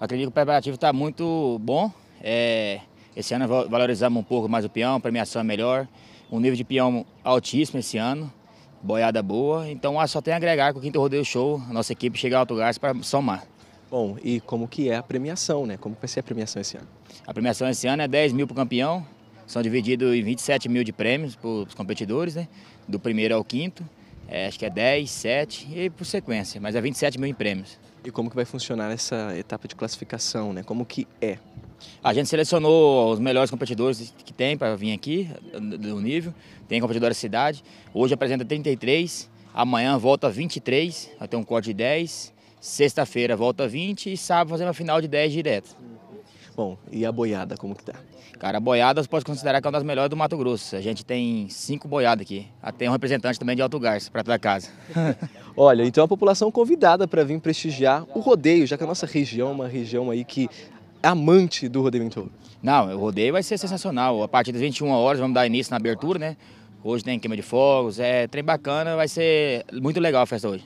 Acredito que o preparativo está muito bom. É, esse ano valorizamos um pouco mais o peão, a premiação é melhor. Um nível de peão altíssimo esse ano, boiada boa. Então só tem a agregar com o quinto rodeio show, a nossa equipe chegar ao alto gás para somar. Bom, e como que é a premiação, né? Como vai ser a premiação esse ano? A premiação esse ano é 10 mil para o campeão, são divididos em 27 mil de prêmios para os competidores, né? Do primeiro ao quinto é, acho que é 10, 7 e por sequência, mas é 27 mil em prêmios. E como que vai funcionar essa etapa de classificação, né? Como que é? A gente selecionou os melhores competidores que tem para vir aqui, do nível. Tem competidores da cidade. Hoje apresenta 33, amanhã volta 23, vai ter um corte de 10. Sexta-feira volta 20 e sábado fazer uma final de 10 direto. Bom, e a boiada, como que tá? Cara, a boiada você pode considerar que é uma das melhores do Mato Grosso. A gente tem cinco boiadas aqui. Até um representante também de Alto Garça, para toda casa. Olha, então a população convidada para vir prestigiar o rodeio, já que a nossa região é uma região aí que é amante do rodeio em touro. Não, o rodeio vai ser sensacional. A partir das 21 horas vamos dar início na abertura, né? Hoje tem queima de fogos, é trem bacana, vai ser muito legal a festa hoje.